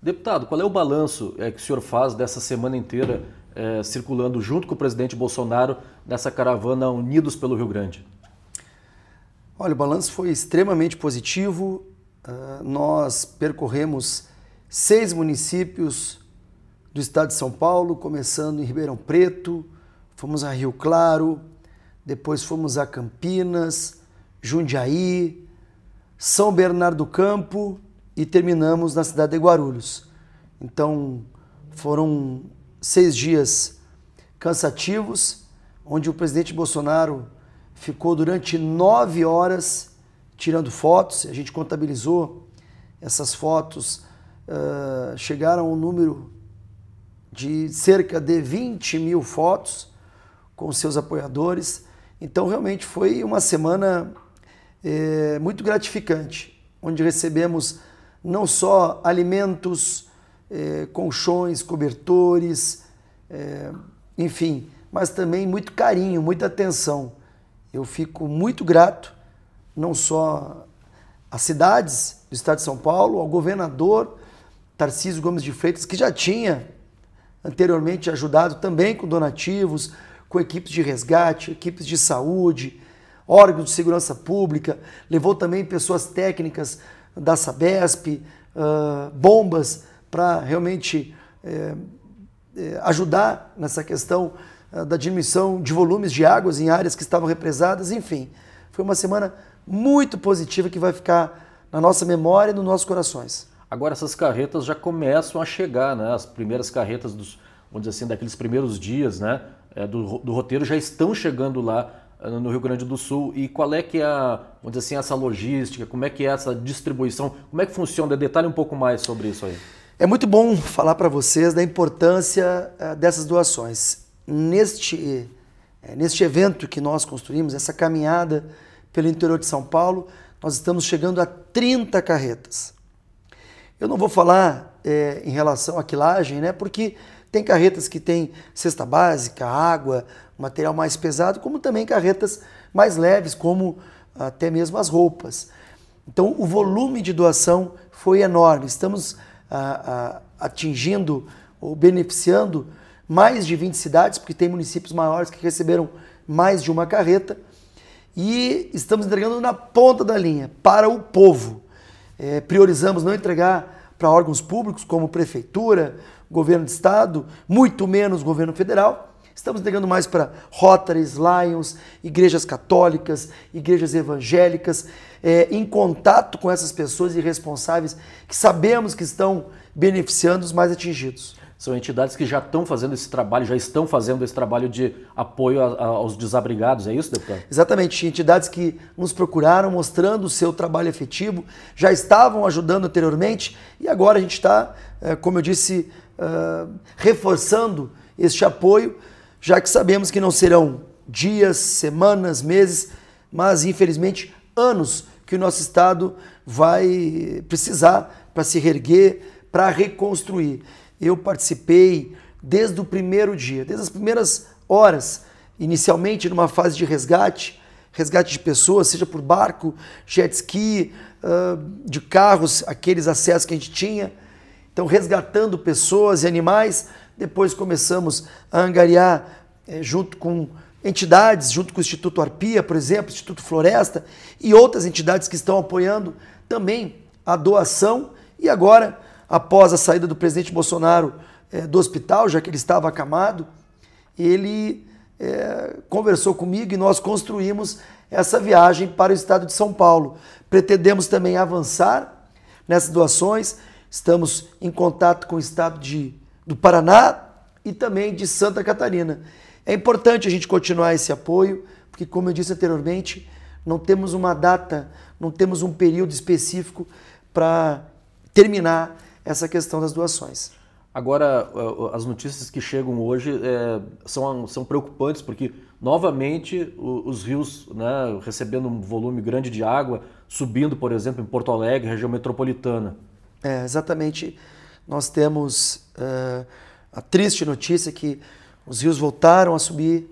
Deputado, qual é o balanço é, que o senhor faz dessa semana inteira é, circulando junto com o presidente Bolsonaro nessa caravana Unidos pelo Rio Grande? Olha, o balanço foi extremamente positivo. Uh, nós percorremos seis municípios do estado de São Paulo, começando em Ribeirão Preto, fomos a Rio Claro, depois fomos a Campinas, Jundiaí, São Bernardo do Campo e terminamos na cidade de Guarulhos. Então foram seis dias cansativos, onde o presidente Bolsonaro ficou durante nove horas tirando fotos, a gente contabilizou essas fotos, uh, chegaram ao um número de cerca de 20 mil fotos com seus apoiadores. Então, realmente foi uma semana eh, muito gratificante, onde recebemos não só alimentos, eh, colchões, cobertores, eh, enfim, mas também muito carinho, muita atenção. Eu fico muito grato, não só às cidades do estado de São Paulo, ao governador Tarcísio Gomes de Freitas, que já tinha anteriormente ajudado também com donativos, com equipes de resgate, equipes de saúde, órgãos de segurança pública, levou também pessoas técnicas da Sabesp, uh, bombas para realmente eh, eh, ajudar nessa questão uh, da diminuição de volumes de águas em áreas que estavam represadas, enfim. Foi uma semana muito positiva que vai ficar na nossa memória e nos nossos corações. Agora essas carretas já começam a chegar, né? As primeiras carretas dos, vamos dizer assim, daqueles primeiros dias, né? É, do, do roteiro já estão chegando lá no Rio Grande do Sul e qual é que é, vamos dizer assim, essa logística, como é que é essa distribuição, como é que funciona? Detalhe um pouco mais sobre isso aí. É muito bom falar para vocês da importância eh, dessas doações. Neste, eh, neste evento que nós construímos, essa caminhada pelo interior de São Paulo, nós estamos chegando a 30 carretas. Eu não vou falar é, em relação à quilagem, né, porque tem carretas que têm cesta básica, água, material mais pesado, como também carretas mais leves, como até mesmo as roupas. Então, o volume de doação foi enorme. Estamos ah, ah, atingindo ou beneficiando mais de 20 cidades, porque tem municípios maiores que receberam mais de uma carreta. E estamos entregando na ponta da linha, para o povo. É, priorizamos não entregar para órgãos públicos, como prefeitura, governo de estado, muito menos governo federal. Estamos negando mais para Rotaries, Lions, igrejas católicas, igrejas evangélicas, é, em contato com essas pessoas irresponsáveis que sabemos que estão beneficiando os mais atingidos. São entidades que já estão fazendo esse trabalho, já estão fazendo esse trabalho de apoio a, a, aos desabrigados, é isso, deputado? Exatamente. Entidades que nos procuraram mostrando o seu trabalho efetivo, já estavam ajudando anteriormente e agora a gente está, eh, como eu disse, eh, reforçando este apoio, já que sabemos que não serão dias, semanas, meses, mas infelizmente anos que o nosso Estado vai precisar para se reerguer, para reconstruir. Eu participei desde o primeiro dia, desde as primeiras horas, inicialmente numa fase de resgate, resgate de pessoas, seja por barco, jet ski, ah, de carros, aqueles acessos que a gente tinha. Então, resgatando pessoas e animais, depois começamos a angariar eh, junto com entidades, junto com o Instituto Arpia, por exemplo, Instituto Floresta e outras entidades que estão apoiando também a doação. E agora após a saída do presidente Bolsonaro é, do hospital, já que ele estava acamado, ele é, conversou comigo e nós construímos essa viagem para o estado de São Paulo. Pretendemos também avançar nessas doações, estamos em contato com o estado de, do Paraná e também de Santa Catarina. É importante a gente continuar esse apoio, porque, como eu disse anteriormente, não temos uma data, não temos um período específico para terminar essa questão das doações. Agora, eh, as notícias que chegam hoje é, são, são preocupantes, porque novamente os rios né, recebendo um volume grande de água, subindo, por exemplo, em Porto Alegre, região metropolitana. É, exatamente. Nós temos uh, a triste notícia que os rios voltaram a subir,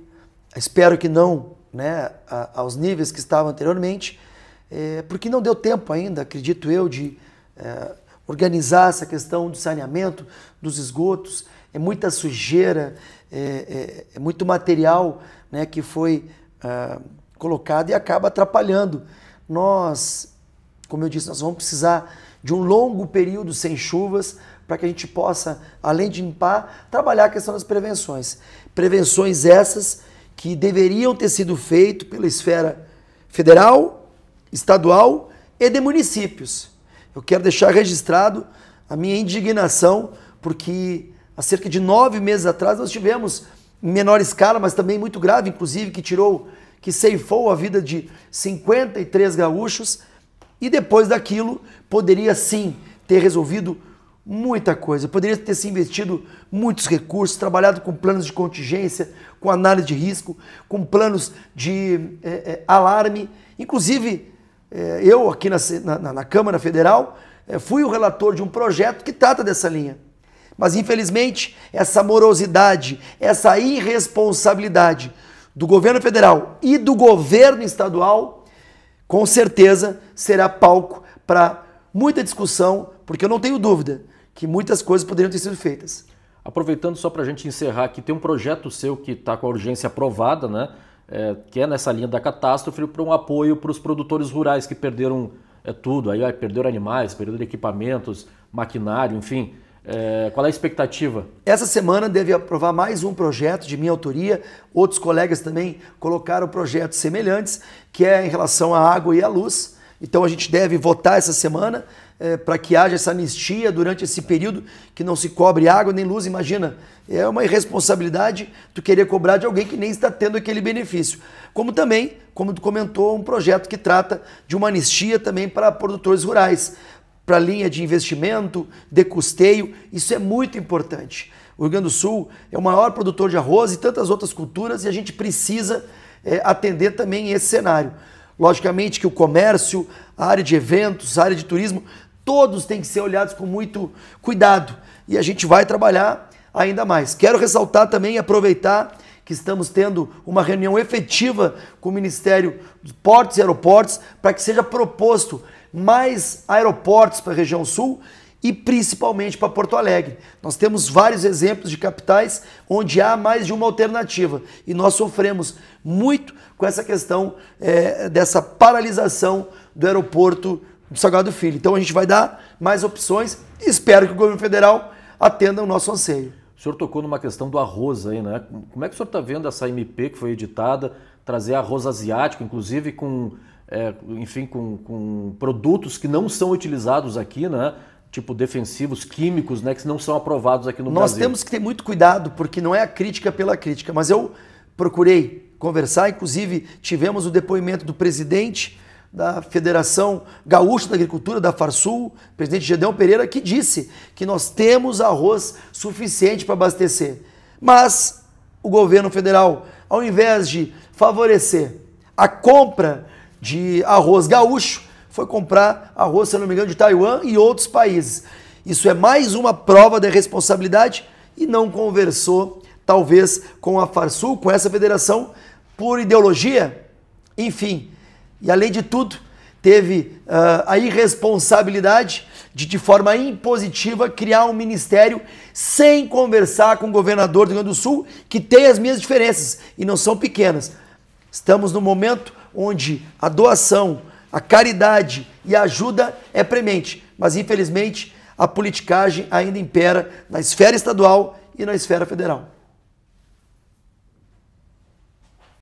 espero que não né, aos níveis que estavam anteriormente, é, porque não deu tempo ainda, acredito eu, de organizar essa questão do saneamento dos esgotos. É muita sujeira, é, é, é muito material né, que foi ah, colocado e acaba atrapalhando. Nós, como eu disse, nós vamos precisar de um longo período sem chuvas para que a gente possa, além de limpar, trabalhar a questão das prevenções. Prevenções essas que deveriam ter sido feitas pela esfera federal, estadual e de municípios. Eu quero deixar registrado a minha indignação, porque há cerca de nove meses atrás nós tivemos, em menor escala, mas também muito grave, inclusive, que tirou, que ceifou a vida de 53 gaúchos, e depois daquilo poderia sim ter resolvido muita coisa. Poderia ter se investido muitos recursos, trabalhado com planos de contingência, com análise de risco, com planos de é, é, alarme, inclusive é, eu aqui na, na, na Câmara Federal, é, fui o relator de um projeto que trata dessa linha. Mas infelizmente, essa morosidade, essa irresponsabilidade do governo federal e do governo estadual, com certeza será palco para muita discussão, porque eu não tenho dúvida que muitas coisas poderiam ter sido feitas. Aproveitando só para a gente encerrar aqui, tem um projeto seu que está com a urgência aprovada, né? é, que é nessa linha da catástrofe, para um apoio para os produtores rurais que perderam é, tudo, aí, aí perderam animais, perderam equipamentos, maquinário, enfim. É, qual é a expectativa? Essa semana deve aprovar mais um projeto de minha autoria. Outros colegas também colocaram projetos semelhantes, que é em relação à água e à luz. Então a gente deve votar essa semana é, para que haja essa anistia durante esse período que não se cobre água nem luz, imagina. É uma irresponsabilidade tu querer cobrar de alguém que nem está tendo aquele benefício. Como também, como tu comentou, um projeto que trata de uma anistia também para produtores rurais, para linha de investimento, de custeio, isso é muito importante. O Rio Grande do Sul é o maior produtor de arroz e tantas outras culturas e a gente precisa é, atender também esse cenário. Logicamente que o comércio, a área de eventos, a área de turismo todos têm que ser olhados com muito cuidado. E a gente vai trabalhar ainda mais. Quero ressaltar também e aproveitar que estamos tendo uma reunião efetiva com o Ministério de Portos e Aeroportos para que seja proposto mais aeroportos para a região sul e principalmente para Porto Alegre. Nós temos vários exemplos de capitais onde há mais de uma alternativa e nós sofremos muito com essa questão é, dessa paralisação do aeroporto do Sagrado Filho. Então a gente vai dar mais opções e espero que o governo federal atenda o nosso anseio. O senhor tocou numa questão do arroz aí, né? Como é que o senhor está vendo essa MP que foi editada, trazer arroz asiático, inclusive com, é, enfim, com, com produtos que não são utilizados aqui, né? Tipo defensivos, químicos, né? Que não são aprovados aqui no Nós Brasil. Nós temos que ter muito cuidado, porque não é a crítica pela crítica, mas eu procurei conversar, inclusive tivemos o depoimento do presidente da Federação Gaúcha da Agricultura da Farsul, presidente Gedeão Pereira, que disse que nós temos arroz suficiente para abastecer. Mas o governo federal, ao invés de favorecer a compra de arroz gaúcho, foi comprar arroz, se não me engano, de Taiwan e outros países. Isso é mais uma prova da responsabilidade e não conversou, talvez, com a Farsul, com essa federação, por ideologia. Enfim, e além de tudo, teve uh, a irresponsabilidade de, de forma impositiva, criar um ministério sem conversar com o governador do Rio Grande do Sul, que tem as minhas diferenças e não são pequenas. Estamos no momento onde a doação, a caridade e a ajuda é premente, mas infelizmente a politicagem ainda impera na esfera estadual e na esfera federal.